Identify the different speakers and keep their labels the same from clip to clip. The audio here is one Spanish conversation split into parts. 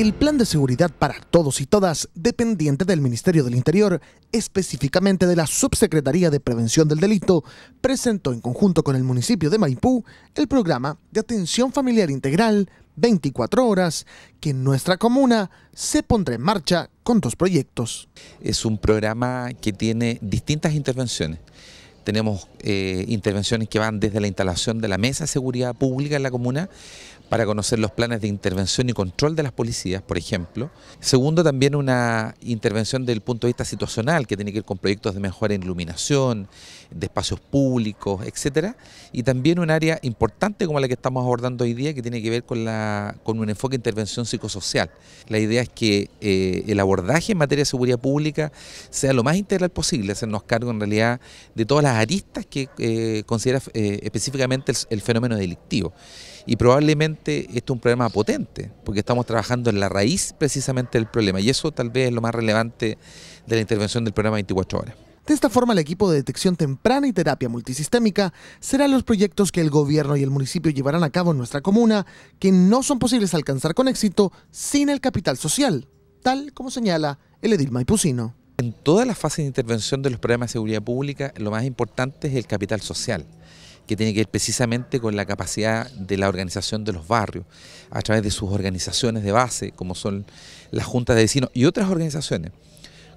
Speaker 1: El Plan de Seguridad para Todos y Todas, dependiente del Ministerio del Interior, específicamente de la Subsecretaría de Prevención del Delito, presentó en conjunto con el municipio de Maipú el programa de atención familiar integral
Speaker 2: 24 horas que en nuestra comuna se pondrá en marcha con dos proyectos. Es un programa que tiene distintas intervenciones. Tenemos eh, intervenciones que van desde la instalación de la mesa de seguridad pública en la comuna para conocer los planes de intervención y control de las policías, por ejemplo. Segundo, también una intervención desde el punto de vista situacional, que tiene que ver con proyectos de mejora en iluminación, de espacios públicos, etc. Y también un área importante como la que estamos abordando hoy día, que tiene que ver con, la, con un enfoque de intervención psicosocial. La idea es que eh, el abordaje en materia de seguridad pública sea lo más integral posible, hacernos cargo en realidad de todas las aristas que eh, considera eh, específicamente el fenómeno delictivo y probablemente esto es un problema potente, porque estamos trabajando en la raíz precisamente del problema y eso tal vez es lo más relevante de la intervención del programa 24 horas.
Speaker 1: De esta forma, el equipo de detección temprana y terapia multisistémica serán los proyectos que el gobierno y el municipio llevarán a cabo en nuestra comuna, que no son posibles alcanzar con éxito sin el capital social, tal como señala el edil
Speaker 2: Maipucino. En todas las fases de intervención de los programas de seguridad pública, lo más importante es el capital social que tiene que ver precisamente con la capacidad de la organización de los barrios, a través de sus organizaciones de base, como son las juntas de vecinos y otras organizaciones.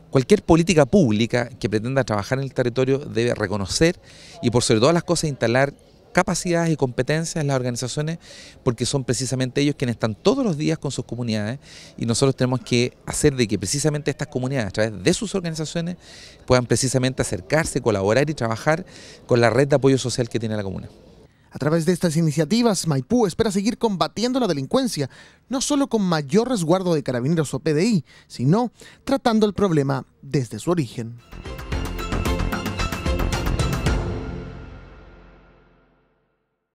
Speaker 2: Cualquier política pública que pretenda trabajar en el territorio debe reconocer y por sobre todas las cosas instalar capacidades y competencias en las organizaciones porque son precisamente ellos quienes están todos los días con sus comunidades y nosotros tenemos que hacer de que precisamente estas comunidades a través de sus organizaciones puedan precisamente acercarse, colaborar y trabajar con la red de apoyo social que tiene la comuna. A través de estas
Speaker 1: iniciativas, Maipú espera seguir combatiendo la delincuencia, no solo con mayor resguardo de carabineros o PDI, sino tratando el problema desde su origen.